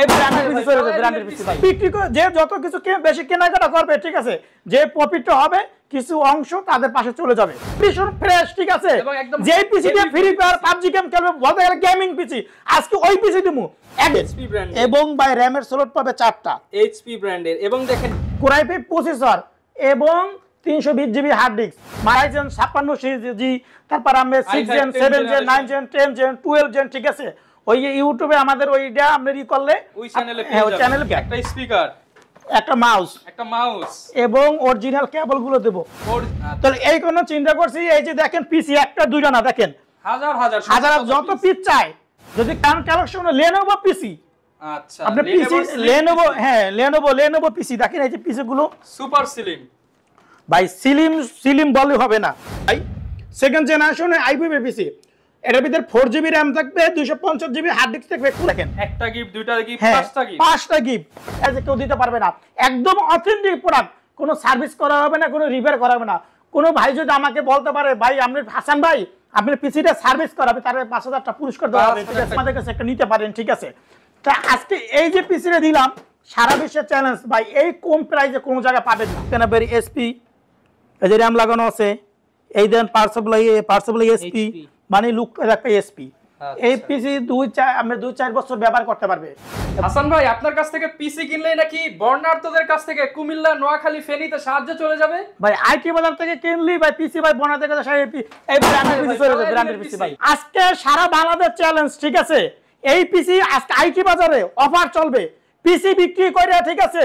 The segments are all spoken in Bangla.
এই ব্র্যান্ডের পিছু এবং র্যামের চারটা দেখেন প্রসেসর এবং তিনশো বিশ জিবি হার্ড ডিস্ক সিজি তারপর আমি six seven gen nine gen ten gen twelve gen ঠিক আছে ওই ইউটিউবে আমাদের ওইটা আপনি ই করলে ওই চ্যানেলে চ্যানেলে একটা স্পিকার একটা মাউস একটা মাউস এবং অরিজিনাল কেবল গুলো দেবো তাহলে এই কোনো চিন্তা করছি এই যে দেখেন পিসি একটা দুইটা না দেখেন হাজার হাজার হাজার যত পিস চাই যদি কান কালেকশন লেনোভো পিসি আচ্ছা আপনি পিসি লেনোভো হ্যাঁ লেনোভো লেনোভো পিসি দেখেন এই যে পিসি গুলো সুপার সিলিম ভাই সিলিম সিলিম বলে হবে না ভাই সেকেন্ড জেনারেশনে আইপিপি পিসি এটার ভিতরে ফোর জিবি র্যাম থাকবে দুইশো পঞ্চাশ জিবি হার্ড ডিস্ক থাকবে একটা গিফট দুইটা গিফট হ্যাঁ, পাঁচটা গিফট কেউ দিতে পারবে না একদম অথেন্টিক প্রোডাক্ট কোনো সার্ভিস করা হবে না কোনো রিপেয়ার করা হবে না কোনো ভাই যদি আমাকে বলতে পারে ভাই আপনি হাসান ভাই আপনি পিসিটা সার্ভিস করাবে তার পাঁচ হাজারটা পুরস্কার আমাদের কাছে একটা নিতে পারেন ঠিক আছে তা আজকে এই যে পিসিটা দিলাম সারা বিশ্বের চ্যালেঞ্জ ভাই এই কম প্রাইসে কোনো জায়গায় পাবেন না এসপি এই যে র্যাম লাগানো আছে এই দেন পার্সেবল পার্সেবল এসপি মানে লুক একটা এসপি আচ্ছা, আচ্ছা। এই পিসি দুই চার দুই চার বছর ব্যবহার করতে পারবে হাসান ভাই আপনার কাছ থেকে পিসি কিনলে নাকি বর্ণার্থদের কাছ থেকে কুমিল্লা নোয়াখালী ফেনীতে সাহায্য চলে যাবে ভাই আইটি বাজার থেকে কিনলি ভাই পিসি ভাই বর্ণার্থের কাছে এই ব্র্যান্ডের আচ্ছা, পিসি চলে যাবে ব্র্যান্ডের পিসি ভাই আজকে সারা বাংলাদেশ চ্যালেঞ্জ ঠিক আছে এই পিসি আজকে আইটি বাজারে অফার চলবে পিসি বিক্রি করে ঠিক আছে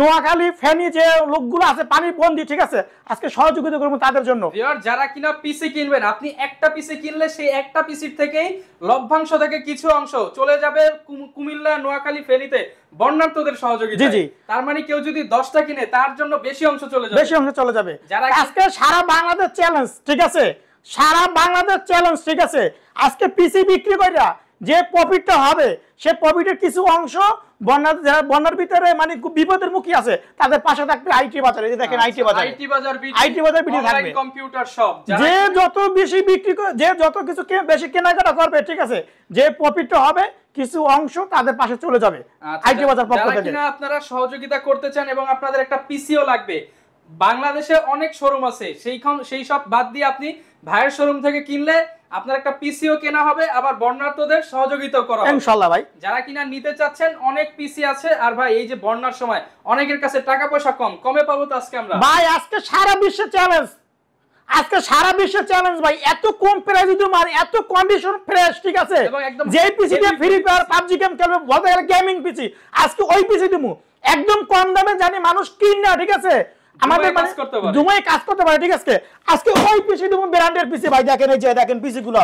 নোয়াখালী ফেনী যে লোকগুলো আছে পানি বন্দি ঠিক আছে আজকে সহযোগিতা করবো তাদের জন্য যারা কিনা পিসি কিনবেন আপনি একটা পিসি কিনলে সেই একটা পিসির থেকেই লভ্যাংশ থেকে কিছু অংশ চলে যাবে কুমিল্লা নোয়াখালী ফেনীতে তার মানে কেউ যদি দশটা কিনে তার জন্য বেশি অংশ চলে বেশি অংশ চলে যাবে যারা আজকে সারা চ্যালেঞ্জ ঠিক আছে সারা চ্যালেঞ্জ ঠিক আছে আজকে পিসি বিক্রি যে প্রফিটটা হবে সে প্রফিটের কিছু অংশ বন্যার যারা বন্যার ভিতরে মানে বিপদের মুখী আছে তাদের পাশে থাকবে আইটি বাজার এই দেখেন আইটি বাজার আচ্ছা, আইটি বাজার আইটি বাজার বিক্রি থাকবে কম্পিউটার সব যে যত বেশি বিক্রি যে যত কিছু বেশি কেনাকাটা করবে ঠিক আছে যে প্রফিটটা হবে কিছু অংশ তাদের পাশে চলে যাবে আচ্ছা, আইটি বাজার পক্ষ থেকে যারা আপনারা সহযোগিতা করতে চান এবং আপনাদের একটা পিসিও লাগবে বাংলাদেশে অনেক শোরুম আছে সেইখান সেই সব বাদ দিয়ে আপনি ভাইয়ের শোরুম থেকে কিনলে আপনার একটা পিসিও কেনা হবে আবার বর্ণার্থদের সহযোগিতা করা ইনশাআল্লাহ ভাই যারা কিনা নিতে চাচ্ছেন অনেক পিসি আছে আর ভাই এই যে বর্ণার সময় অনেকের কাছে টাকা পয়সা কম কমে পাবো তো আজকে আমরা ভাই আজকে সারা বিশ্বে চ্যালেঞ্জ আজকে সারা বিশ্বে চ্যালেঞ্জ ভাই এত কম প্রাইস দিতে মার এত কন্ডিশন ফ্রেশ ঠিক আছে যে পিসি দিয়ে ফ্রি ফায়ার পাবজি গেম খেলবে বলতে গেলে গেমিং পিসি আজকে ওই পিসি দিমু একদম কম দামে জানি মানুষ কিন না ঠিক আছে আমাদের কাজ মানে করতে পারে কাজ করতে পারে ঠিক আছে আজকে ওই পিসি ব্র্যান্ডের পিসি ভাই দেখেন এই যে দেখেন পিসি গুলো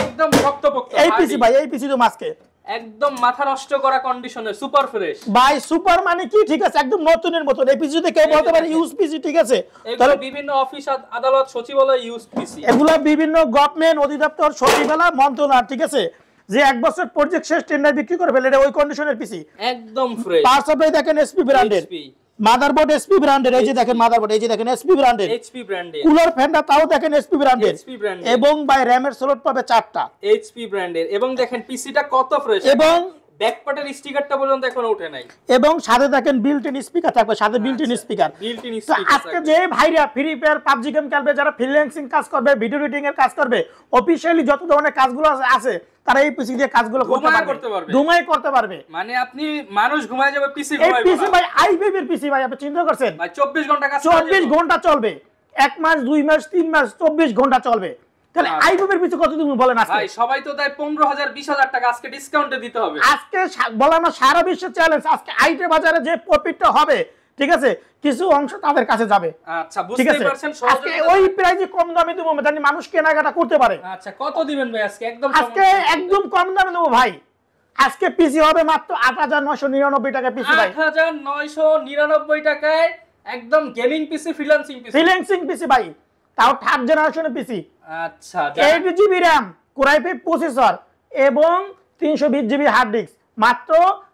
একদম শক্তপোক্ত এই পিসি ভাই এই পিসি আজকে একদম মাথা নষ্ট করা কন্ডিশনে সুপার ফ্রেশ ভাই সুপার মানে কি ঠিক আছে একদম নতুনের মতো এই পিসি বলতে পারে ইউজ পিসি ঠিক আছে তাহলে বিভিন্ন অফিস আদালত সচিবালয় ইউজ পিসি এগুলো বিভিন্ন গভর্নমেন্ট অধিদপ্তর সচিবালয় মন্ত্রণালয় ঠিক আছে যে এক বছর প্রজেক্ট শেষ টেন্ডার বিক্রি করে ফেলে এটা ওই কন্ডিশনের পিসি একদম ফ্রেশ পাঁচ দেখেন এসপি ব্র্যান্ডের মাদারবোর্ড এসপি ব্র্যান্ডের এই যে দেখেন মাদারবোর্ড এই যে দেখেন এসপি ব্র্যান্ডের এইচপি ব্র্যান্ডের কুলার ফ্যানটা তাও দেখেন এসপি ব্র্যান্ডের এসপি ব্র্যান্ডের এবং বাই এর স্লট পাবে 4টা এইচপি ব্র্যান্ডের এবং দেখেন পিসিটা কত ফ্রেশ এবং ব্যাকপার্টের স্টিকারটা পর্যন্ত এখনো ওঠে নাই এবং সাথে দেখেন বিল্ট ইন স্পিকার থাকবে সাথে built in speaker built in speaker আজকে যে ভাইরা ফ্রি ফায়ার পাবজি গেম খেলবে যারা ফ্রিল্যান্সিং কাজ করবে ভিডিও এডিটিং এর কাজ করবে অফিশিয়ালি যত ধরনের কাজগুলো আছে তারা এই পিসি দিয়ে কাজগুলো করতে পারবে ঘুমাই করতে পারবে মানে আপনি মানুষ ঘুমায় যাবে পিসি ঘুমায় পিসি ভাই আইবিবি এর পিসি ভাই আপনি চিন্তা করছেন ভাই 24 ঘন্টা কাজ 24 ঘন্টা চলবে এক মাস দুই মাস তিন মাস 24 ঘন্টা চলবে তাহলে আইবিবির পিছু কত তুমি বলেন আজকে ভাই সবাই তো তাই 15000 20000 টাকা আজকে ডিসকাউন্টে দিতে হবে আজকে বলা না সারা বিশ্বের চ্যালেঞ্জ আজকে আইটি বাজারে যে প্রফিটটা হবে ঠিক আছে কিছু অংশ তাদের কাছে যাবে আচ্ছা বুঝতে পারছেন আজকে ওই প্রাইজে কম দামে দেবো মানে মানুষ কেনাকাটা করতে পারে আচ্ছা কত দিবেন ভাই আজকে একদম আজকে একদম কম দামে দেবো ভাই আজকে পিসি হবে মাত্র আট হাজার নয়শো নিরানব্বই টাকা পিসি আট হাজার নয়শো নিরানব্বই টাকায় একদম gaming PC freelancing PC freelancing PC ভাই তাও থার্ড জেনারেশন পিসি আচ্ছা জিবি র্যাম কোরাই প্রসেসর এবং তিনশো বিশ জিবি হার্ড ডিস্ক মাত্র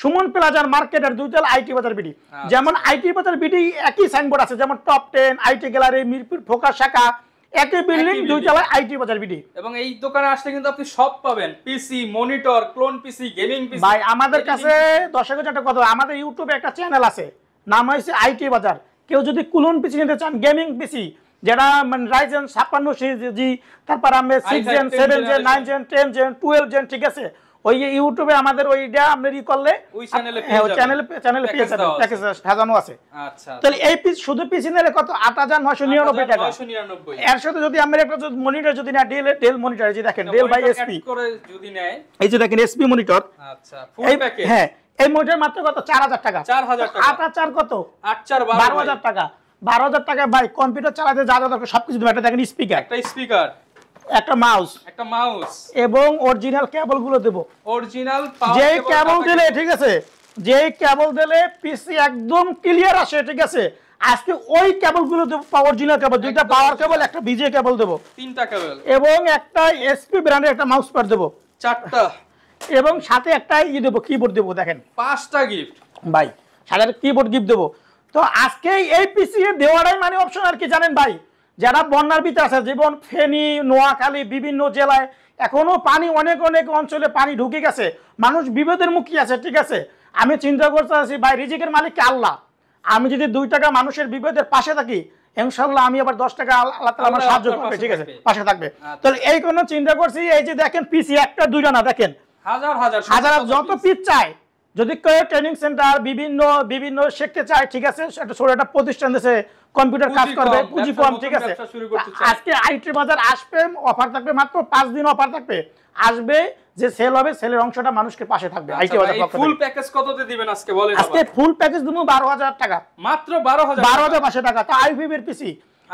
সুমন প্লাজার মার্কেট আর দুইতলা আইটি বাজার বিডি আচ্ছা। যেমন আইটি বাজার বিডি একই সাইনবোর্ড আছে যেমন top ten IT gallery Mirpur ফোকা শাখা একই বিল্ডিং দুই তলায় আইটি বাজার বিডি এবং এই দোকানে আসলে কিন্তু আপনি সব পাবেন PC monitor clone PC gaming PC ভাই আমাদের কাছে দর্শক একটা কথা আমাদের ইউটিউবে একটা চ্যানেল আছে নাম হয়েছে আইটি বাজার কেউ যদি ক্লোন পিসি নিতে চান গেমিং পিসি যেটা মানে রাইজেন ছাপ্পান্ন সিজি তারপর আমি six gen seven gen nine gen ten gen twelve gen ঠিক আছে ওই ইউটিউবে আমাদের ওইটা আপনি রি করলে ওই চ্যানেলে চ্যানেলে চ্যানেলে পেয়ে হ্যাঁ, যাবেন প্যাকেজ সাজানো আছে আচ্ছা, আচ্ছা তাহলে এই পিস শুধু পিস নিলে কত 8999 টাকা 999 এর সাথে যদি আমরা একটা যদি মনিটর যদি না ডেল ডেল মনিটর যদি দেখেন ডেল বাই এসপি করে যদি নেয় এই যে দেখেন এসপি মনিটর আচ্ছা ফুল প্যাকেজ হ্যাঁ এই মনিটর মাত্র কত 4000 টাকা 4000 টাকা 8 4 কত 8 4 12000 টাকা 12000 টাকা ভাই কম্পিউটার চালাতে যা যা দরকার সবকিছু একটা দেখেন স্পিকার একটা স্পিকার একটা মাউস একটা মাউস এবং অরিজিনাল কেবল গুলো দেবো অরিজিনাল যে কেবল দিলে ঠিক আছে যে কেবল দিলে পিসি একদম ক্লিয়ার আসে ঠিক আছে আজকে ওই কেবল গুলো দেবো অরিজিনাল কেবল দুইটা পাওয়ার কেবল একটা বিজে কেবল দেবো তিনটা কেবল এবং একটা এসপি ব্র্যান্ডের একটা মাউস পার দেবো চারটা এবং সাথে একটা ই দেবো কিবোর্ড দেবো দেখেন পাঁচটা গিফট ভাই সাথে কিবোর্ড গিফট দেবো তো আজকে এই পিসি দেওয়ারাই মানে অপশন আর কি জানেন ভাই যারা বন্যার ভিতরে আছে যেমন ফেনি নোয়াখালী বিভিন্ন জেলায় এখনও পানি অনেক অনেক অঞ্চলে পানি ঢুকে গেছে মানুষ বিপদের মুখী আছে ঠিক আছে আমি চিন্তা করতে আছি ভাই রিজিকের মালিককে আল্লাহ আমি যদি দুই টাকা মানুষের বিপদের পাশে থাকি ইনশাল্লাহ আমি আবার দশ টাকা আল্লাহ তালা আমার সাহায্য করবে ঠিক আছে পাশে থাকবে আচ্ছা। তো এই কোনো চিন্তা করছি এই যে দেখেন পিসি একটা দুইটা না দেখেন হাজার হাজার হাজার যত পিস চায় যদি কেউ ট্রেনিং সেন্টার বিভিন্ন বিভিন্ন শিখতে চায় ঠিক আছে একটা ছোট একটা প্রতিষ্ঠান দেশে কম্পিউটার কাজ করবে পুঁজি কম ঠিক আছে আজকে আইটি বাজার আসবে অফার থাকবে মাত্র পাঁচ দিন অফার থাকবে আসবে যে সেল হবে সেলের অংশটা মানুষকে পাশে থাকবে আচ্ছা আইটি বাজার ফুল প্যাকেজ কত দিয়ে দিবেন আজকে বলেন আজকে ফুল প্যাকেজ দিব 12000 টাকা মাত্র 12000 পাশে টাকা তা আইভিএম এর পিসি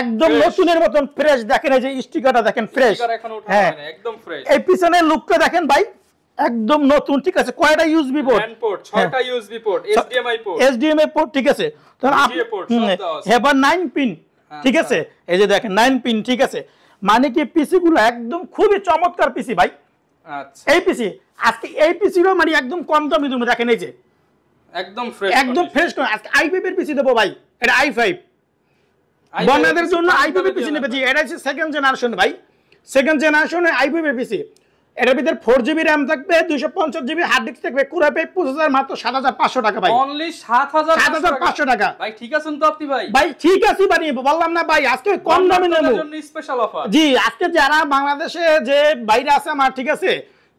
একদম নতুনের মতন ফ্রেশ দেখেন এই যে স্টিকারটা দেখেন ফ্রেশ হ্যাঁ একদম ফ্রেশ এই পিছনের লুকটা দেখেন ভাই একদম নতুন ঠিক আছে কয়টা ইউএসবি পোর্ট পোর্ট ছয়টা USB port HDMI port HDMI port ঠিক আছে তো আপনি হেবার 9 পিন ঠিক হ্যাঁ। আছে এই যে দেখেন 9 পিন ঠিক আছে মানে কি পিসি গুলো একদম খুবই চমৎকার পিসি ভাই আচ্ছা এই পিসি আজকে এই পিসিরও মানে একদম কম দামি তুমি দেখেন এই যে একদম ফ্রেশ একদম ফ্রেশ আজকে আই5 এর পিসি দেবো ভাই এটা আই5 বন্যাদের জন্য আইপিপি পিসি নিয়েছি এটা হচ্ছে সেকেন্ড জেনারেশন ভাই সেকেন্ড জেনারেশনে আইপিপি পিসি এটার ভিতরে ফোর জিবি র্যাম থাকবে দুইশো পঞ্চাশ জিবি হার্ড ডিস্ক থাকবে কুড়া পে পঁচিশ হাজার মাত্র সাত হাজার পাঁচশো টাকা ভাই অনলি সাত হাজার সাত হাজার পাঁচশো টাকা ভাই ঠিক আছেন তো আপনি ভাই ভাই ঠিক আছি বানিয়ে বললাম না ভাই আজকে কম দামে নেবো স্পেশাল অফার জি আজকে যারা বাংলাদেশে যে বাইরে আছে আমার ঠিক আছে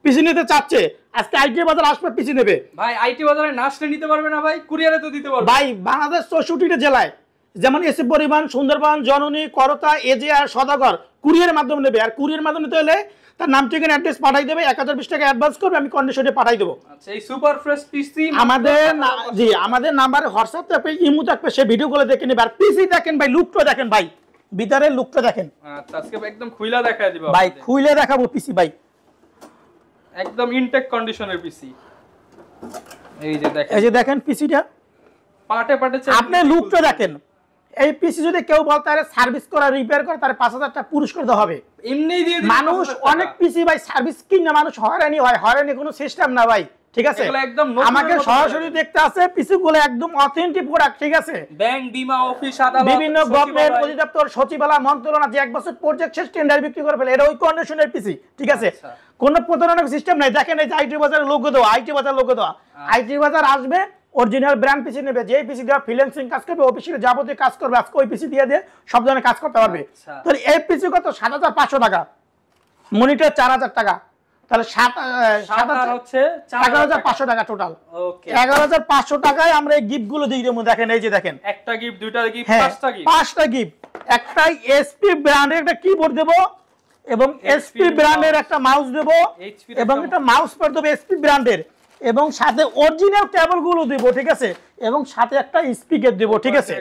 পিছিয়ে নিতে চাচ্ছে আজকে আইটি বাজার আসবে পিছিয়ে নেবে ভাই আইটি বাজারে না নিতে পারবে না ভাই কুরিয়ারে তো দিতে পারবে ভাই বাংলাদেশ চৌষট্টি জেলায় যেমন এসি পরিবহন সুন্দরবন জননী করতা আর সদাগর কুরিয়ার মাধ্যমে নেবে আর কুরিয়ার মাধ্যমে তো এলে তার নাম ঠিকানা অ্যাড্রেস পাঠাই দেবে এক হাজার বিশ টাকা অ্যাডভান্স করবে আমি কন্ডিশনে পাঠাই দেবো আচ্ছা, আমাদের জি আমাদের নাম্বার হোয়াটসঅ্যাপ ইমু ইমো থাকবে সে ভিডিওগুলো দেখে নেবে আর পিসি দেখেন ভাই লুকটা দেখেন ভাই বিদারের লুকটা দেখেন আচ্ছা, আজকে একদম খুইলা দেখায় দিব ভাই খুইলা দেখাবো পিসি ভাই একদম ইনটেক কন্ডিশনের পিসি এই যে দেখেন এই যে দেখেন পিসিটা পাটে পাটে আপনি লুকটা দেখেন এই পিসি যদি কেউ বল তাহলে সার্ভিস করা রিপেয়ার করে তার পাঁচ হাজার টাকা পুরস্কার দেওয়া হবে এমনি দিয়ে মানুষ অনেক পিসি ভাই সার্ভিস কিনা মানুষ হয়রানি হয় হয়রানি কোনো সিস্টেম না ভাই কোন সিস্টেম নেই দেখেন এই আইটি বাজার লোক দেওয়া আইটি বাজার লোক দেওয়া আইটি আচ্ছা। বাজার আসবে অরিজিনাল ব্র্যান্ড পিসি নেবে যে পিসি দেওয়া ফ্রিল্যান্সিং কাজ করবে ওই যাবতীয় কাজ করবে আজকে ওই পিসি দিয়ে দিয়ে সব ধরনের কাজ করতে পারবে আচ্ছা। তাহলে এই পিসি কত সাত হাজার পাঁচশো টাকা মনিটর চার হাজার টাকা তাহলে সাত সাত হচ্ছে এগারো হাজার পাঁচশো টাকা টোটাল এগারো হাজার পাঁচশো টাকায় আমরা এই গিফট গুলো দিই দেখেন এই যে দেখেন একটা গিফট দুইটা গিফট হ্যাঁ, পাঁচটা গিফট পাঁচটা গিফট একটা এসপি ব্র্যান্ডের একটা কিবোর্ড দেবো এবং এসপি ব্র্যান্ডের একটা মাউস দেবো এবং এটা মাউস প্যাড দেবো এসপি ব্র্যান্ডের এবং সাথে অরিজিনাল কেবলগুলো দেব ঠিক আছে এবং সাথে একটা স্পিকার দেব ঠিক আছে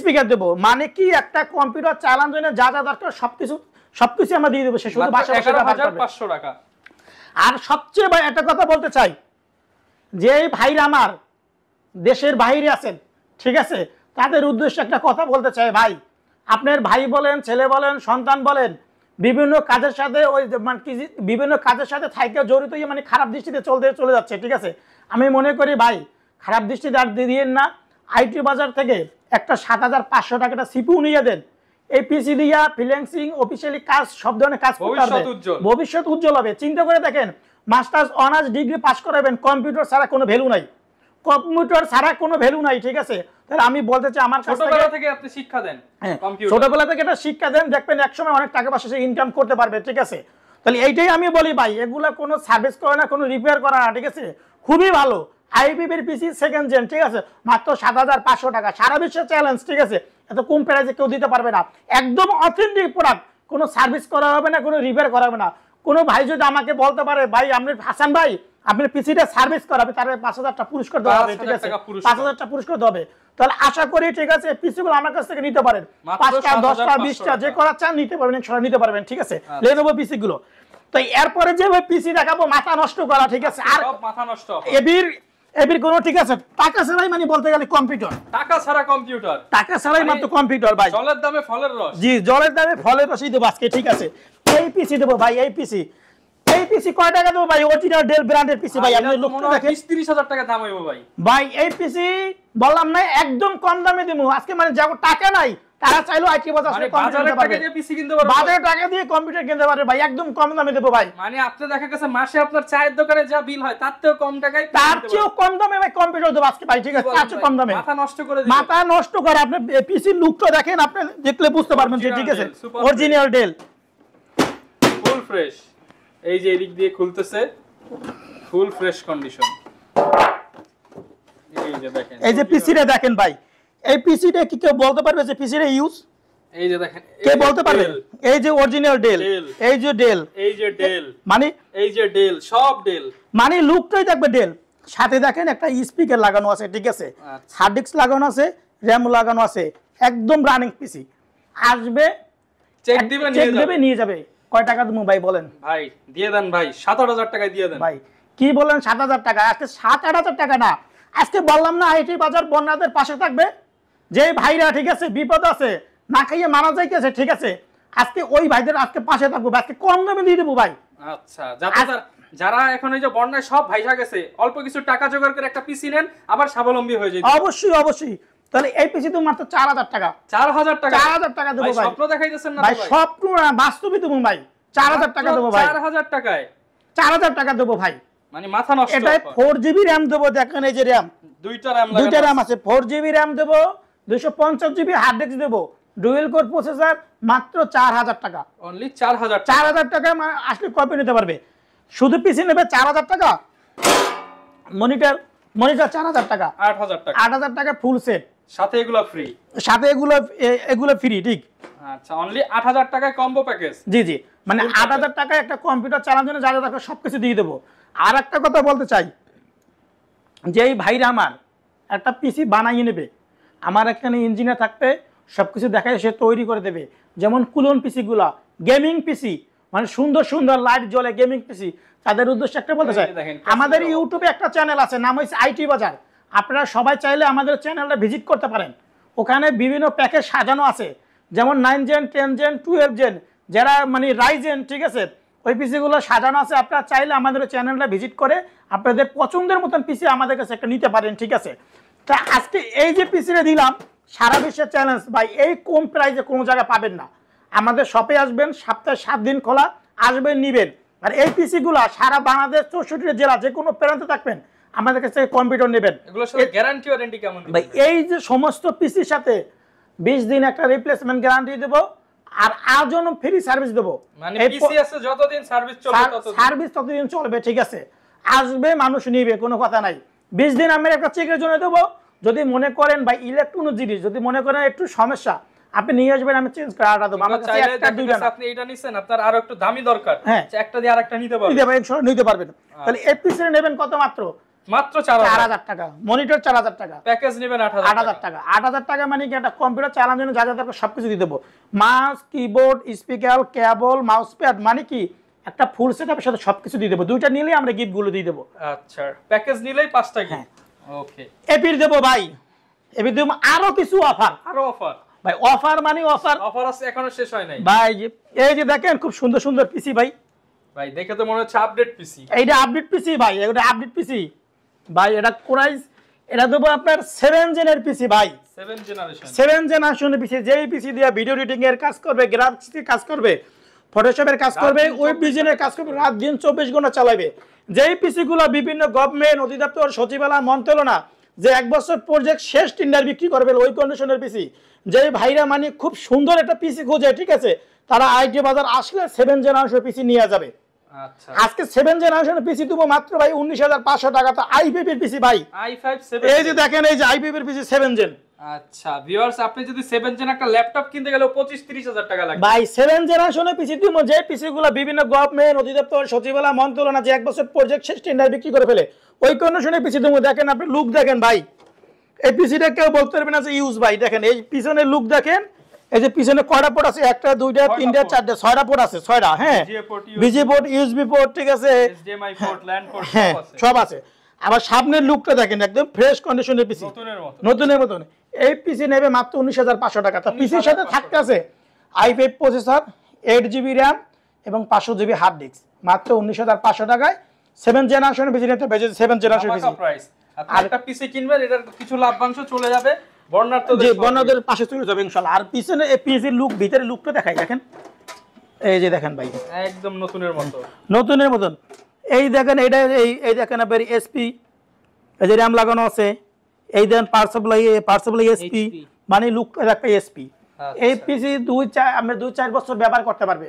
স্পিকার দেব মানে কি একটা কম্পিউটার চালান জন্য যা যা দরকার সবকিছু সবকিছু আমরা দিয়ে দেবো সে শুধু পাঁচশো টাকা আর সবচেয়ে ভাই একটা কথা বলতে চাই যে ভাইরা আমার দেশের বাইরে আছেন ঠিক আছে তাদের উদ্দেশ্যে একটা কথা বলতে চাই ভাই আপনার ভাই বলেন ছেলে বলেন সন্তান বলেন বিভিন্ন কাজের সাথে ওই মানে বিভিন্ন কাজের সাথে থাইকে জড়িত হয়ে মানে খারাপ দৃষ্টিতে চলতে চলে যাচ্ছে ঠিক আছে আমি মনে করি ভাই খারাপ দৃষ্টিতে আর দিয়েন না আইটি বাজার থেকে একটা সাত হাজার পাঁচশো টাকাটা সিপু নিয়ে দেন এই পিসি দিয়া ফ্রিল্যান্সিং অফিসিয়ালি কাজ সব ধরনের কাজ করতে হবে ভবিষ্যৎ উজ্জ্বল হবে চিন্তা করে দেখেন মাস্টার্স অনার্স ডিগ্রি পাস করাবেন কম্পিউটার ছাড়া কোনো ভ্যালু নাই কম্পিউটার ছাড়া কোনো ভ্যালু নাই ঠিক আছে তাহলে আমি বলতে চাই আমার ছোটবেলা থেকে আপনি শিক্ষা দেন হ্যাঁ, ছোটবেলা থেকে এটা শিক্ষা দেন দেখবেন একসময় অনেক টাকা পয়সা সে ইনকাম করতে পারবে ঠিক আছে তাহলে এইটাই আমি বলি ভাই এগুলা কোনো সার্ভিস করে না কোনো রিপেয়ার করে না ঠিক আছে খুবই ভালো আইপিপির পিসি সেকেন্ড জেন ঠিক আছে মাত্র সাত হাজার পাঁচশো টাকা সারা বিশ্বের চ্যালেঞ্জ ঠিক আছে এত কম প্রাইজে কেউ দিতে পারবে না একদম অথেন্টিক প্রোডাক্ট কোনো সার্ভিস করা হবে না কোনো রিপেয়ার করা হবে না কোনো ভাই যদি আমাকে বলতে পারে ভাই আপনি হাসান ভাই আপনার পিসিটা সার্ভিস করাবে তার মানে পাঁচ হাজারটা পুরস্কার দেওয়া হবে ঠিক আছে পাঁচ হাজারটা পুরস্কার দেবে তাহলে আশা করি ঠিক আছে পিসিগুলো আমার কাছ থেকে নিতে পারেন পাঁচটা দশটা বিশটা যে করা চান নিতে পারবেন সেটা নিতে পারবেন ঠিক আছে আচ্ছা। লেনোভো পিসিগুলো তো এরপরে যে ওই পিসি দেখাবো মাথা নষ্ট করা ঠিক আছে আর মাথা নষ্ট এবির এবির কোন ঠিক আছে টাকা ছাড়াই মানে বলতে গেলে কম্পিউটার টাকা ছাড়া কম্পিউটার টাকা ছাড়াই মানে মাত্র কম্পিউটার ভাই জলের দামে ফলের রস জি জলের দামে ফলের রসই দেবো আজকে ঠিক আছে এই পিসি দেবো ভাই এই পিসি এই পিসি কয় টাকা দেবো ভাই অরিজিনাল ডেল ব্র্যান্ডের পিসি ভাই আপনি লোক দেখেন 30000 টাকা দাম হইবো ভাই ভাই এই পিসি বললাম না একদম কম দামে আজকে মানে টাকা নাই তারা চাইলো আইটি বাজার মানে থেকে কম দামে পিসি কিনতে পারবে বাজারে টাকা দিয়ে কম্পিউটার কিনতে পারবে ভাই একদম কম দামে ভাই মানে আপনি দেখা গেছে মাসে আপনার চায়ের দোকানে যা বিল হয় তার থেকেও কম টাকায় তার চেয়েও কম দামে ভাই কম্পিউটার দেবো আজকে ভাই ঠিক আছে তার চেয়ে কম দামে মাথা নষ্ট করে দিবেন মাথা নষ্ট করে আপনি পিসি লুকটা দেখেন আপনি দেখলে বুঝতে পারবেন যে ঠিক আছে অরিজিনাল ডেল ফুল ফ্রেশ এই যে এদিক দিয়ে খুলতেছে ফুল ফ্রেশ কন্ডিশন এই যে দেখেন এই যে পিসিটা দেখেন ভাই এই পিসিটা কি কেউ বলতে পারবে যে পিসির ইউজ এই যে দেখেন কে বলতে পারবে এই যে অরিজিনাল ডেল এই যে ডেল এই যে ডেল মানে এই যে ডেল সব ডেল মানে লুকটাই দেখবে ডেল সাথে দেখেন একটা স্পিকার লাগানো আছে ঠিক আছে হার্ড আচ্ছা। ডিস্ক লাগানো আছে র্যাম লাগানো আছে একদম রানিং পিসি আসবে চেক দিবে নিয়ে যাবে কয় টাকা দেবো ভাই বলেন ভাই দিয়ে দেন ভাই সাত আট হাজার টাকায় দিয়ে দেন ভাই কি বলেন সাত হাজার টাকা আজকে সাত আট হাজার টাকা না আজকে বললাম না আইটি বাজার বন্যাদের পাশে থাকবে যে ভাইরা ঠিক আছে বিপদ আছে না খাইয়ে মারা যাইতেছে ঠিক আছে আজকে ওই ভাইদের আজকে পাশে থাকবো আজকে কম দামে দিয়ে দেবো ভাই আচ্ছা যারা এখন এই যে বন্যায় সব ভাইসা গেছে অল্প কিছু টাকা জোগাড় করে একটা পিসি নেন আবার স্বাবলম্বী হয়ে যায় অবশ্যই অবশ্যই তাহলে এই তো মাত্র চার হাজার টাকা চার হাজার টাকা চার হাজার টাকা দেবো স্বপ্ন দেখাইতেছেন না ভাই স্বপ্ন বাস্তবই চার হাজার টাকা দেবো ভাই চার হাজার টাকায় চার হাজার টাকা দেবো ভাই মানে মাথা নষ্ট এটাই ফোর জিবি র্যাম দেবো দেখেন এই যে র্যাম দুইটা র্যাম দুইটা র্যাম আছে ফোর জিবি র্যাম দেবো দুইশো পঞ্চাশ জিবি হার্ড ডিস্ক দেবো ডুয়েল কোর প্রসেসর মাত্র চার হাজার টাকা অনলি চার হাজার চার হাজার টাকা আসলে কপি নিতে পারবে শুধু পিসি নেবে চার হাজার টাকা মনিটর মনিটর চার হাজার টাকা আট হাজার টাকা আট হাজার টাকা ফুল সেট সাথে এগুলো ফ্রি সাথে এগুলো এগুলো ফ্রি ঠিক আচ্ছা অনলি 8000 টাকায় কম্বো প্যাকেজ জি জি মানে 8000 টাকায় একটা কম্পিউটার চালানোর জন্য যা যা দরকার সবকিছু দিয়ে দেবো আর একটা কথা বলতে চাই যে এই ভাইরা আমার একটা পিসি বানাইয়ে নেবে আমার এখানে ইঞ্জিনিয়ার থাকবে সব কিছু দেখায় সে তৈরি করে দেবে যেমন কুলন পিসিগুলো গেমিং পিসি মানে সুন্দর সুন্দর লাইট জ্বলে গেমিং পিসি তাদের উদ্দেশ্যে একটা বলতে চাই আমাদের ইউটিউবে একটা চ্যানেল আছে নাম হয়েছে আইটি বাজার আপনারা সবাই চাইলে আমাদের চ্যানেলটা ভিজিট করতে পারেন ওখানে বিভিন্ন প্যাকেজ সাজানো আছে যেমন nine gen ten gen twelve gen যারা মানে রাইজেন ঠিক আছে ওই পিসিগুলো সাজানো আছে আপনারা চাইলে আমাদের চ্যানেলটা ভিজিট করে আপনাদের পছন্দের মতন পিসি আমাদের কাছে একটা নিতে পারেন ঠিক আছে তা আজকে এই যে পিসিটা দিলাম সারা বিশ্বের চ্যালেঞ্জ বা এই কম প্রাইজে কোনো জায়গায় পাবেন না আমাদের শপে আসবেন সপ্তাহে সাত দিন খোলা আসবেন নিবেন আর এই পিসিগুলো সারা বাংলাদেশ চৌষট্টি জেলা যে কোনো প্রান্তে থাকবেন আমাদের কাছ থেকে কম্পিউটার নেবেন এই যে সমস্ত পিসির সাথে বিশ দিন একটা রিপ্লেসমেন্ট গ্যারান্টি দেব আর আর ফ্রি সার্ভিস দেবো সার্ভিস ততদিন চলবে ঠিক আছে আসবে মানুষ নিবে কোনো কথা নাই বিশ দিন আমি একটা চেকের জন্য দেব যদি মনে করেন বা ইলেকট্রনিক জিনিস যদি মনে করেন একটু সমস্যা আপনি নিয়ে আসবেন আমি চেঞ্জ করাটা দেবো আমার কাছে একটা দুইটা আপনি এটা নিছেন আপনার আরো একটু দামি দরকার হ্যাঁ একটা দিয়ে আরেকটা নিতে পারবেন নিতে পারবেন তাহলে আচ্ছা। এপিসে নেবেন কত মাত্র আমরা দিয়ে আচ্ছা। হ্যাঁ। ভাই এপির দেবো মানে আরো কিছু অফার আরো অফার ভাই অফার মানে অফার অফার আছে এখনো শেষ হয় নাই ভাই এই যে দেখেন খুব সুন্দর সুন্দর পিসি ভাই ভাই দেখে তো মনে হচ্ছে আপডেট পিসি এইটা আপডেট পিসি ভাই এটা আপডেট পিসি ভাই এটা কোরাইজ এটা দেবো আপনার সেভেন জেনের পিসি ভাই সেভেন জেনারেশনের পিসি যেই পিসি দিয়ে ভিডিও এডিটিং এর কাজ করবে গ্রাফিক্সের কাজ করবে ফটোশপের কাজ করবে ওয়েব ডিজাইনের কাজ করবে রাত দিন চব্বিশ ঘন্টা চালাবে যেই পিসিগুলো বিভিন্ন গভর্নমেন্ট অধিদপ্তর সচিবালয় মন্ত্রণা যে এক বছর প্রজেক্ট শেষ টিন্ডার বিক্রি করবে ওই কন্ডিশনের পিসি যেই ভাইরা মানে খুব সুন্দর একটা পিসি খোঁজে ঠিক আছে তারা আইটি বাজার আসলে সেভেন জেনারেশন পিসি নিয়ে যাবে আচ্ছা। আজকে সেভেন জেনারেশনের পিসি মাত্র ভাই উনিশ হাজার পাঁচশো টাকা তো আই এর পিসি ভাই এই যে দেখেন এই যে আই এর পিসি সেভেন জেন বিভিন্ন গভর্নমেন্ট এক বছর বিক্রি করে ফেলে ওই পিসি দেখেন আপনি লুক দেখেন ভাই কেউ বলতে পারবে না ইউজ ভাই দেখেন এই লুক দেখেন এই যে পিছনে কয়টা পোর্ট আছে একটা দুইটা তিনটা চারটা ছয়টা পোর্ট আছে ছয়টা হ্যাঁ বিজি পোর্ট ইউএসবি পোর্ট ঠিক আছে হ্যাঁ, হ্যাঁ সব আছে আবার সামনের লুকটা দেখেন একদম ফ্রেশ কন্ডিশনের পিসি নতুনের মতন এই পিসি নেবে মাত্র উনিশ হাজার পাঁচশো টাকা তা পিসির সাথে থাকতে আছে I processor eight GB RAM এবং পাঁচশো জিবি হার্ড ডিস্ক মাত্র উনিশ হাজার পাঁচশো টাকায় সেভেন জেনারেশনের পিসি নিতে সেভেন জেনারেশন পিসি আর একটা পিসি কিনবেন এটার কিছু লাভবাংশ চলে যাবে যে পাশে চলে যাবে ইনশাল্লাহ আর পিছনে লুক ভিতরে লুকটা দেখাই দেখেন এই যে দেখেন ভাই একদম নতুনের মতো নতুনের মতন এই দেখেন এটা এই এই দেখেন আপনার এসপি এই যে র্যাম লাগানো আছে এই এসপি মানে লুকটা এসপি আচ্ছা। এই পিসি দুই চার দুই চার বছর ব্যবহার করতে পারবে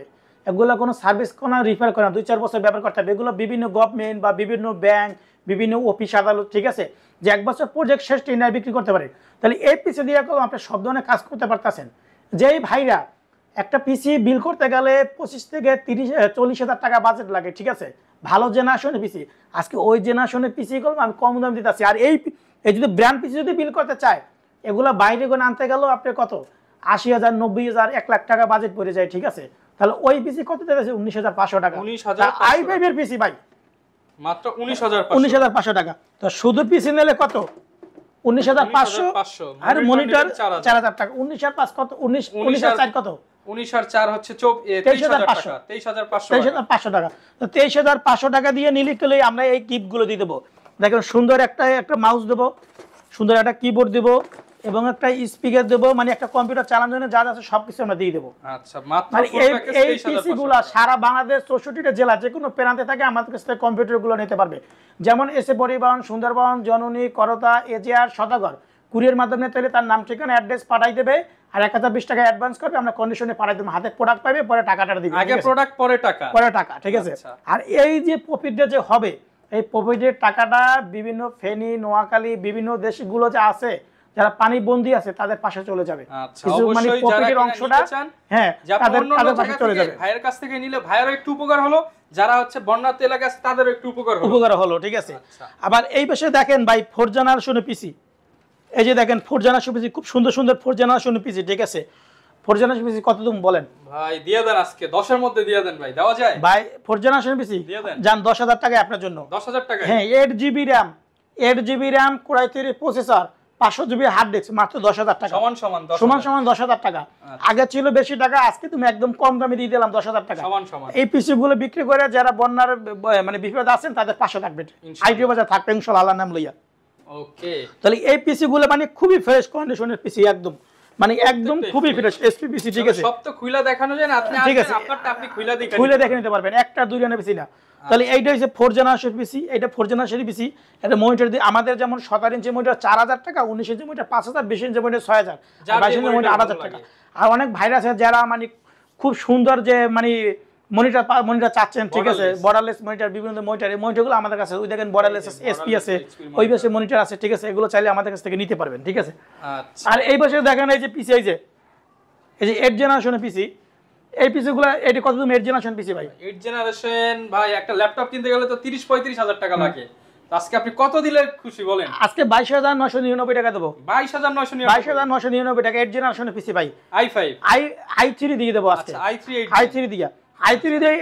এগুলো কোনো সার্ভিস কোনো রিফার করে না দুই চার বছর ব্যবহার করতে হবে এগুলো বিভিন্ন গভর্নমেন্ট বা বিভিন্ন ব্যাংক বিভিন্ন অফিস আদালত ঠিক আছে যে এক বছর প্রজেক্ট শেষ টেন্ডার বিক্রি করতে পারে তাহলে এই পিসি দিয়ে কলম আপনি সব ধরনের কাজ করতে পারতেছেন যেই ভাইরা একটা পিসি বিল করতে গেলে পঁচিশ থেকে তিরিশ চল্লিশ হাজার টাকা বাজেট লাগে ঠিক আছে ভালো জেনারেশনের পিসি আজকে ওই জেনারেশনের পিসি করলাম আমি কম দাম দিতেছি আর এই এই যদি ব্র্যান্ড পিসি যদি বিল করতে চায় এগুলো বাইরে করে আনতে গেলেও আপনি কত আশি হাজার নব্বই হাজার এক লাখ টাকা বাজেট পড়ে যায় ঠিক আছে তাহলে ওই পিসি কত দিতেছে উনিশ হাজার পাঁচশো টাকা আই পিসি ভাই মাত্র পাঁচশো টাকা তো শুধু পিসি নিলে কত আর মনিটর টাকা কত কত হচ্ছে তেইশ হাজার পাঁচশো টাকা তো টাকা দিয়ে নিলে আমরা এই গুলো দিয়ে দেবো দেখেন সুন্দর একটা একটা মাউস দেবো সুন্দর একটা কিবোর্ড দিবো এবং একটা স্পিকার দেবো মানে একটা কম্পিউটার চালানোর জন্য যা আছে সবকিছু আমরা দিয়ে দেবো আচ্ছা মানে এই পিসি গুলো সারা বাংলাদেশ চৌষট্টিটা জেলা যে কোনো প্রান্তে থাকে আমাদের কাছ থেকে গুলো নিতে পারবে যেমন এসে পরিবহন সুন্দরবন জননী করতা এজিআর সদাগর কুরিয়ার মাধ্যমে তাহলে তার নাম ঠিকানা অ্যাড্রেস পাঠাই দেবে আর এক হাজার বিশ টাকা অ্যাডভান্স করবে আমরা কন্ডিশনে পাঠাই দেবো হাতে প্রোডাক্ট পাবে পরে টাকাটা দিবে আগে প্রোডাক্ট পরে টাকা পরে টাকা ঠিক আছে আচ্ছা। আর এই যে প্রফিটটা যে হবে এই প্রফিটের টাকাটা বিভিন্ন ফেনী নোয়াখালী বিভিন্ন দেশগুলো যে আছে যারা পানি বন্দী আছে তাদের পাশে চলে আচ্ছা, মানে হ্যাঁ, যাবে ভাইয়ের কাছ থেকে নিলে ভাইয়েরও একটু উপকার হলো যারা হচ্ছে এলাকা আছে একটু উপকার উপকার হলো ঠিক আছে আচ্ছা। আবার এই পাশে দেখেন ভাই ফোর শুনে পিসি এই যে দেখেন ফোরজানার শুনে খুব সুন্দর সুন্দর ফোরজানার শুনে পিসি ঠিক আছে পিসি বলেন ভাই দিয়ে দেন আজকে দশের মধ্যে দিয়ে দেন ভাই দেওয়া যায় ভাই ফোর শুনে পিসি যান দশ হাজার টাকা আপনার জন্য দশ হাজার টাকা হ্যাঁ eight GB RAM eight GB RAM core i 3 processor পাঁচশো জিবি হার্ড ডিস্ক মাত্র দশ হাজার টাকা সমান সমান সমান সমান দশ হাজার টাকা আচ্ছা। আগে ছিল বেশি টাকা আজকে তুমি একদম কম দামে দিয়ে দিলাম দশ হাজার টাকা সমান সমান এই পিসি গুলো বিক্রি করে যারা বন্যার মানে বিপদ আছেন তাদের পাশে থাকবে আইটি বাজার থাকবে ইনশাল আল্লাহ নাম লইয়া ওকে তাহলে এই পিসি গুলো মানে খুবই ফ্রেশ কন্ডিশনের পিসি একদম মানে একদম খুবই ফ্রেশ এসপিপিসি ঠিক আছে সব তো খুলে দেখানো যায় না আপনি আপনারটা আপনি দেখে দেখে নিতে পারবেন একটা দুই পিসি না তাহলে এইটা হচ্ছে ফোর জেনারেশন পিসি এটা ফোর জেনারেশন পিসি এটা মনিটর দিয়ে আমাদের যেমন সতেরো ইঞ্চি মনিটর চার হাজার টাকা উনিশ ইঞ্চি মনিটর পাঁচ হাজার বিশ ইঞ্চি মনিটর ছয় হাজার বাইশ ইঞ্চি মনিটর আট হাজার টাকা আর অনেক ভাইরাস আছে যারা মানে খুব সুন্দর যে মানে মনিটর মনিটর চাচ্ছেন ঠিক আছে বর্ডারলেস মনিটর বিভিন্ন মনিটর এই মনিটরগুলো আমাদের কাছে ওই দেখেন বর্ডারলেস এসপি আছে ওই পাশে মনিটর আছে ঠিক আছে এগুলো চাইলে আমাদের কাছ থেকে নিতে পারবেন ঠিক আছে আচ্ছা। আর এই বছর দেখেন এই যে পিসি এই যে এই যে এইট জেনারেশনের পিসি এই পিসিগুলো এটি কত তুমি 8 জেনারেশন পিসি ভাই 8 জেনারেশন ভাই একটা ল্যাপটপ কিনতে গেলে তো 30 35000 টাকা লাগে আজকে আপনি কত দিলে খুশি বলেন আজকে 22999 টাকা দেব 22999 22999 টাকা 8 জেনারেশন পিসি ভাই i5 i i3 দিয়ে দেব আজকে i3 i3 দিয়া i3 দিয়ে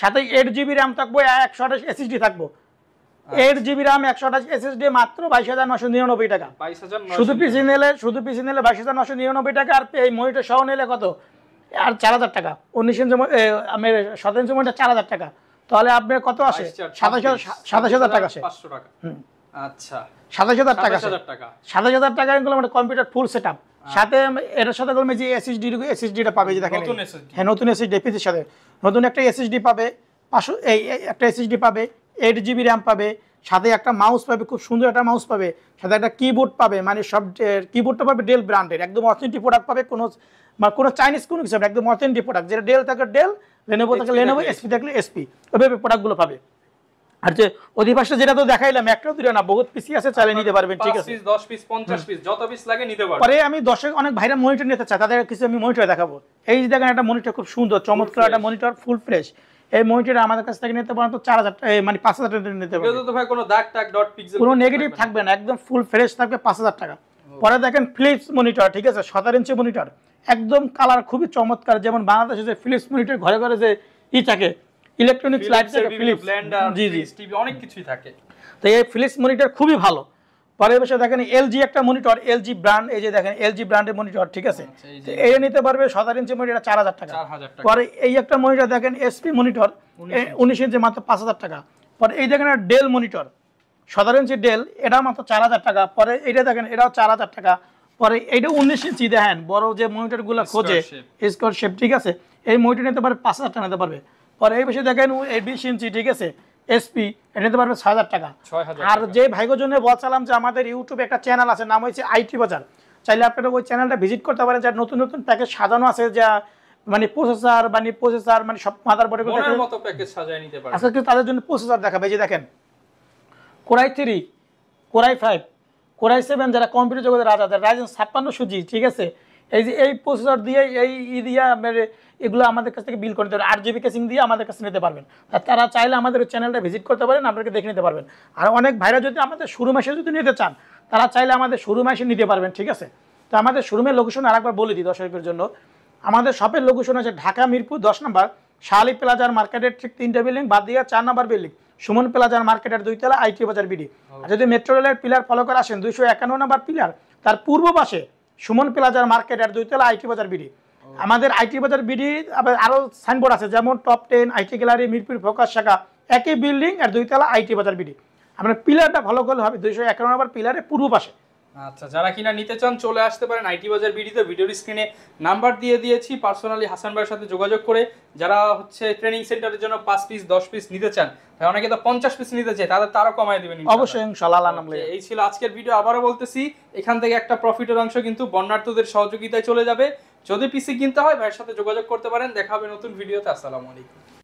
সাথে জিবি থাকবো থাকবো জিবি আচ্ছা। মাত্র টাকা শুধু পিসি নিলে শুধু পিসি নিলে নিরানব্বই টাকা আর এই মনিটর সহ নিলে কত আর চার হাজার টাকা উনিশ ইঞ্চি আমি সাতাশ ইঞ্চি চার হাজার টাকা তাহলে আপনি কত আসে সাতাশ হাজার সাতাশ হাজার টাকা আছে আচ্ছা সাতাশ হাজার টাকা সাতাশ হাজার টাকা কম্পিউটার ফুল সাথে এটার সাথে যে পাবে দেখেন হ্যাঁ নতুন পিসির সাথে নতুন একটা পাবে পাঁচশো এই একটা এসএসডি পাবে এইট জিবি র্যাম পাবে সাথে একটা মাউস পাবে খুব সুন্দর একটা মাউস পাবে সাথে একটা কিবোর্ড পাবে মানে সব কিবোর্ডটা পাবে ডেল ব্র্যান্ডের একদম অথেন্টিক প্রোডাক্ট পাবে কোনো বা কোনো চাইনিজ কোনো কিছু একদম অথেন্টিক প্রোডাক্ট যেটা ডেল থাকলে ডেল লেনোভো থাকলে লেনোভো এসপি থাকলে এসপি ওইভাবে প্রোডাক্টগুলো পাবে আর যে অধিবাসটা যেটা তো দেখাইলাম একটাও দিলে না বহুত পিসি আছে চালিয়ে নিতে পারবেন ঠিক আছে 10 পিস 50 পিস যত পিস লাগে নিতে পারে পরে আমি দশে অনেক ভাইরা মনিটর নিতে চাই তাদের কিছু আমি মনিটর দেখাবো এই যে দেখেন একটা মনিটর খুব সুন্দর চমৎকার একটা মনিটর ফুল ফ্রেশ এই মনিটরটা আমাদের কাছ থেকে নিতে পারেন তো চার হাজার মানে পাঁচ হাজার টাকা নিতে পারেন তো ভাই কোনো দাগ টাগ ডট পিক্সেল কোনো নেগেটিভ থাকবে না একদম ফুল ফ্রেশ থাকবে পাঁচ হাজার টাকা পরে দেখেন ফিলিপস মনিটর ঠিক আছে সতেরো ইঞ্চি মনিটর একদম কালার খুবই চমৎকার যেমন বাংলাদেশে যে ফিলিপস মনিটর ঘরে ঘরে যে ই থাকে ইলেকট্রনিক্স লাইট থাকে ফিলিপস জি জি অনেক কিছুই থাকে তো এই ফিলিপস মনিটর খুবই ভালো পরের বছর দেখেন এলজি একটা মনিটর এলজি ব্র্যান্ড এই যে দেখেন এলজি ব্র্যান্ডের মনিটর ঠিক আছে আচ্ছা, এই নিতে পারবে সতেরো ইঞ্চি মনিটর চার হাজার টাকা পরে এই একটা মনিটর দেখেন এসপি মনিটর উনিশ ইঞ্চি মাত্র পাঁচ হাজার টাকা পরে এই দেখেন ডেল মনিটর সতেরো ইঞ্চি ডেল এটা মাত্র চার হাজার টাকা পরে এইটা দেখেন এটাও চার হাজার টাকা পরে এইটা উনিশ ইঞ্চি দেখেন বড় যে মনিটরগুলো খোঁজে স্কোয়ার শেপ ঠিক আছে এই মনিটর নিতে পারবে পাঁচ হাজার টাকা নিতে পারবে পরে এই বেশি দেখেন এই বিশ ইঞ্চি ঠিক আছে এসপি এটা নিতে পারবে ছয় হাজার টাকা আর যে ভাইগোর জন্য বলছিলাম যে আমাদের ইউটিউবে একটা চ্যানেল আছে নাম হয়েছে আইটি বাজার চাইলে আপনারা ওই চ্যানেলটা ভিজিট করতে পারেন যার নতুন নতুন প্যাকেজ সাজানো আছে যা মানে প্রসেসার মানে প্রসেসার মানে সব মাদার বোর্ডের মতো প্যাকেজ সাজায় নিতে পারেন তাদের জন্য প্রসেসার দেখাবে যে দেখেন core i three core i five core i seven যারা কম্পিউটার জগতের রাজা রাজেন ছাপ্পান্ন সুজি ঠিক আছে এই যে এই প্রসেসর দিয়ে এই ই দিয়ে এগুলো আমাদের কাছ থেকে বিল করে দেবেন আর জিবি কেসিং দিয়ে আমাদের কাছে নিতে পারবেন আর তারা চাইলে আমাদের চ্যানেলটা ভিজিট করতে পারেন আপনাকে দেখে নিতে পারবেন আর অনেক ভাইরা যদি আমাদের শুরু মাসে যদি নিতে চান তারা চাইলে আমাদের শুরু মাসে নিতে পারবেন ঠিক আছে তো আমাদের শোরুমের লোকেশন আরেকবার বলে দিই দর্শকের জন্য আমাদের শপের লোকেশন আছে ঢাকা মিরপুর দশ নম্বর শালি প্লাজার মার্কেটের ঠিক তিনটা বিল্ডিং বাদ দিয়ে চার নম্বর বিল্ডিং সুমন প্লাজার মার্কেটের দুইতলা আইটি বাজার বিডি আর যদি মেট্রো রেলের পিলার ফলো করে আসেন দুইশো একান্ন নম্বর পিলার তার পূর্ব পাশে সুমন প্লাজার মার্কেট আর দুইতলা আইটি বাজার বিডি আমাদের আইটি বাজার বিডি আবার আরো সাইনবোর্ড আছে যেমন top ten IT gallery Mirpur focus শাখা একই বিল্ডিং আর দুইতলা আইটি বাজার বিডি আমরা পিলারটা ভালো করলে হবে দুইশো একান্ন নম্বর পিলারে পূর্ব পাশে আচ্ছা যারা কিনা নিতে চান চলে আসতে পারেন আইটি বাজার বিডিতে ভিডিওর স্ক্রিনে নাম্বার দিয়ে দিয়েছি পার্সোনালি হাসান ভাইয়ের সাথে যোগাযোগ করে যারা হচ্ছে ট্রেনিং সেন্টারের জন্য পাঁচ পিস দশ পিস নিতে চান ভাই অনেকে তো পঞ্চাশ পিস নিতে চায় তাদের তারও কমাই দেবেন অবশ্যই এই ছিল আজকের ভিডিও আবারও বলতেছি এখান থেকে একটা প্রফিটের অংশ কিন্তু বন্যার্থদের সহযোগিতায় চলে যাবে যদি পিসি কিনতে হয় ভাইয়ের সাথে যোগাযোগ করতে পারেন দেখা হবে নতুন ভিডিওতে আসসালামু আলাইকুম